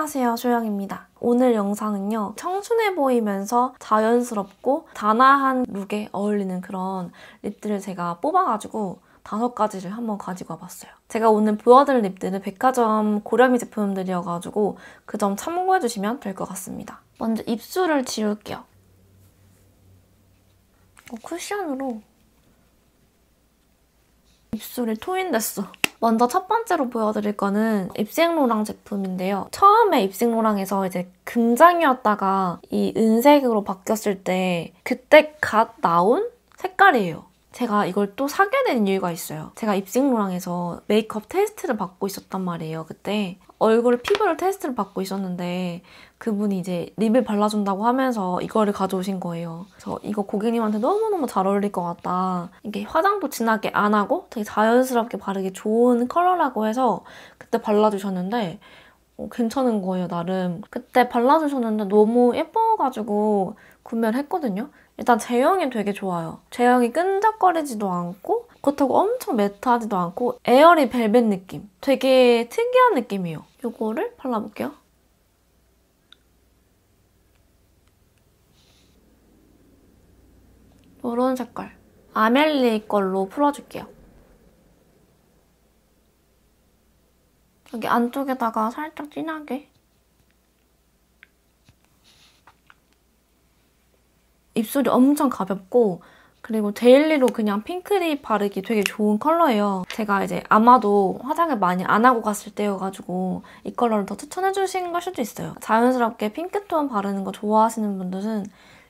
안녕하세요 쇼영입니다. 오늘 영상은요. 청순해 보이면서 자연스럽고 단아한 룩에 어울리는 그런 립들을 제가 뽑아가지고 다섯 가지를 한번 가지고 와봤어요. 제가 오늘 보여드릴 립들은 백화점 고려미 제품들이어가지고 그 점 참고해주시면 될 것 같습니다. 먼저 입술을 지울게요. 어, 쿠션으로 입술이 토인됐어. 먼저 첫 번째로 보여드릴 거는 입생로랑 제품인데요. 처음에 입생로랑에서 이제 금장이었다가 이 은색으로 바뀌었을 때 그때 갓 나온 색깔이에요. 제가 이걸 또 사게 된 이유가 있어요. 제가 입생로랑에서 메이크업 테스트를 받고 있었단 말이에요, 그때. 얼굴 피부를 테스트를 받고 있었는데 그분이 이제 립을 발라준다고 하면서 이거를 가져오신 거예요. 그래서 이거 고객님한테 너무너무 잘 어울릴 것 같다. 이게 화장도 진하게 안 하고 되게 자연스럽게 바르기 좋은 컬러라고 해서 그때 발라주셨는데 어, 괜찮은 거예요, 나름. 그때 발라주셨는데 너무 예뻐가지고 구매를 했거든요. 일단 제형이 되게 좋아요. 제형이 끈적거리지도 않고 그렇다고 엄청 매트하지도 않고 에어리 벨벳 느낌. 되게 특이한 느낌이에요. 이거를 발라볼게요. 이런 색깔. 아멜리 걸로 풀어줄게요. 여기 안쪽에다가 살짝 진하게 입술이 엄청 가볍고 그리고 데일리로 그냥 핑크립 바르기 되게 좋은 컬러예요. 제가 이제 아마도 화장을 많이 안 하고 갔을 때여가지고 이 컬러를 더 추천해주신 걸 수도 있어요. 자연스럽게 핑크톤 바르는 거 좋아하시는 분들은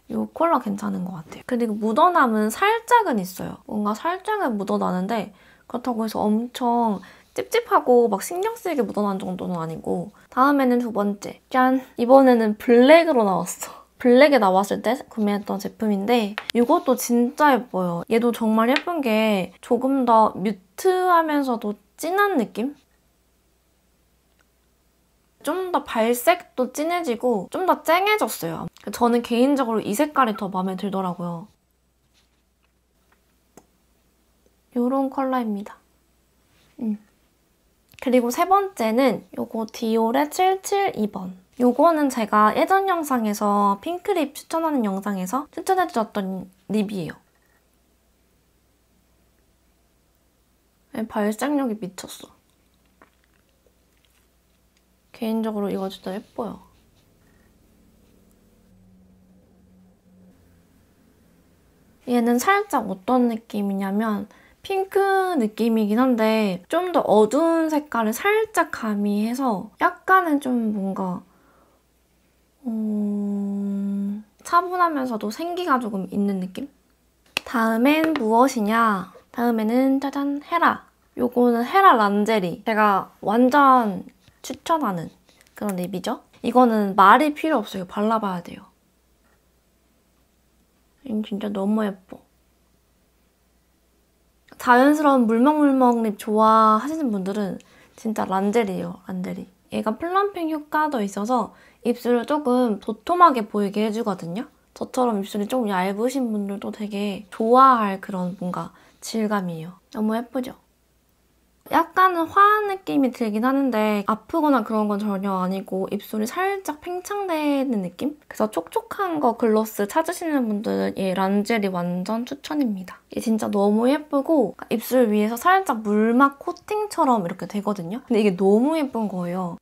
이 컬러 괜찮은 것 같아요. 그리고 묻어남은 살짝은 있어요. 뭔가 살짝은 묻어나는데 그렇다고 해서 엄청 찝찝하고 막 신경 쓰이게 묻어난 정도는 아니고 다음에는 두 번째 짠! 이번에는 블랙으로 나왔어 블랙에 나왔을 때 구매했던 제품인데 이것도 진짜 예뻐요. 얘도 정말 예쁜 게 조금 더 뮤트하면서도 진한 느낌? 좀 더 발색도 진해지고 좀 더 쨍해졌어요. 저는 개인적으로 이 색깔이 더 마음에 들더라고요. 이런 컬러입니다. 음. 그리고 세 번째는 요거 디올의 772번. 요거는 제가 예전 영상에서 핑크립 추천하는 영상에서 추천해주셨던 립이에요. 발색력이 미쳤어. 개인적으로 이거 진짜 예뻐요. 얘는 살짝 어떤 느낌이냐면 핑크 느낌이긴 한데 좀 더 어두운 색깔을 살짝 가미해서 약간은 좀 뭔가 음... 차분하면서도 생기가 조금 있는 느낌? 다음엔 무엇이냐? 다음에는 짜잔 헤라! 요거는 헤라 란제리. 제가 완전 추천하는 그런 립이죠? 이거는 말이 필요 없어요. 발라봐야 돼요. 진짜 너무 예뻐. 자연스러운 물먹물먹립 좋아하시는 분들은 진짜 란젤이에요, 란젤이. 얘가 플럼핑 효과도 있어서 입술을 조금 도톰하게 보이게 해주거든요. 저처럼 입술이 조금 얇으신 분들도 되게 좋아할 그런 뭔가 질감이에요. 너무 예쁘죠? 약간은 화한 느낌이 들긴 하는데 아프거나 그런 건 전혀 아니고 입술이 살짝 팽창되는 느낌? 그래서 촉촉한 거 글로스 찾으시는 분들은 이 란젤이 완전 추천입니다. 이 진짜 너무 예쁘고 입술 위에서 살짝 물막 코팅처럼 이렇게 되거든요. 근데 이게 너무 예쁜 거예요.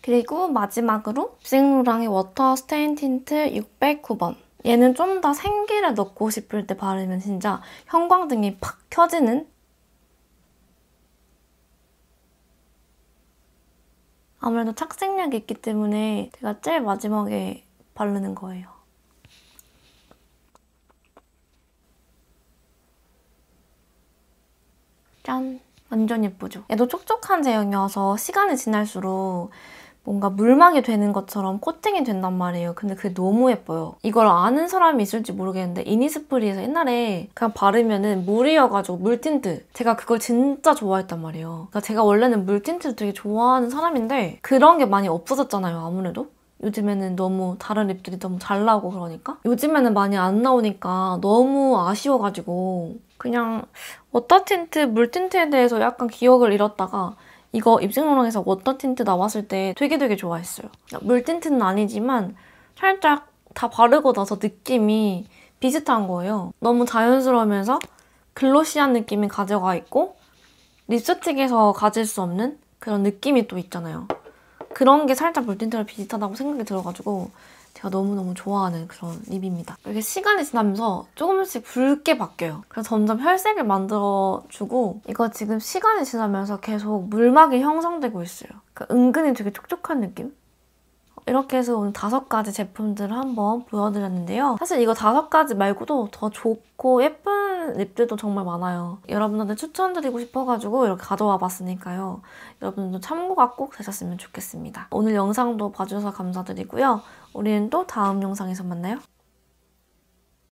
그리고 마지막으로 빅랑의 워터 스테인 틴트 609번. 얘는 좀 더 생기를 넣고 싶을 때 바르면 진짜 형광등이 팍 켜지는 아무래도 착색력이 있기 때문에 제가 제일 마지막에 바르는 거예요. 짠! 완전 예쁘죠? 얘도 촉촉한 제형이어서 시간이 지날수록 뭔가 물막이 되는 것처럼 코팅이 된단 말이에요. 근데 그게 너무 예뻐요. 이걸 아는 사람이 있을지 모르겠는데 이니스프리에서 옛날에 그냥 바르면은 물이어가지고 물틴트. 제가 그걸 진짜 좋아했단 말이에요. 그러니까 제가 원래는 물틴트를 되게 좋아하는 사람인데 그런 게 많이 없어졌잖아요, 아무래도. 요즘에는 너무 다른 립들이 너무 잘 나오고 그러니까 요즘에는 많이 안 나오니까 너무 아쉬워가지고 그냥 워터 틴트, 물 틴트에 대해서 약간 기억을 잃었다가 이거 입생로랑에서 워터 틴트 나왔을 때 되게 되게 좋아했어요. 물 틴트는 아니지만 살짝 다 바르고 나서 느낌이 비슷한 거예요. 너무 자연스러우면서 글로시한 느낌이 가져가 있고 립스틱에서 가질 수 없는 그런 느낌이 또 있잖아요. 그런 게 살짝 물틴트랑 비슷하다고 생각이 들어가지고 제가 너무너무 좋아하는 그런 립입니다. 이렇게 시간이 지나면서 조금씩 붉게 바뀌어요. 그래서 점점 혈색을 만들어주고 이거 지금 시간이 지나면서 계속 물막이 형성되고 있어요. 그러니까 은근히 되게 촉촉한 느낌? 이렇게 해서 오늘 다섯 가지 제품들을 한번 보여드렸는데요. 사실 이거 다섯 가지 말고도 더 좋고 예쁜 립들도 정말 많아요. 여러분한테 추천드리고 싶어가지고 이렇게 가져와 봤으니까요. 여러분도 들 참고가 꼭 되셨으면 좋겠습니다. 오늘 영상도 봐주셔서 감사드리고요. 우리는 또 다음 영상에서 만나요.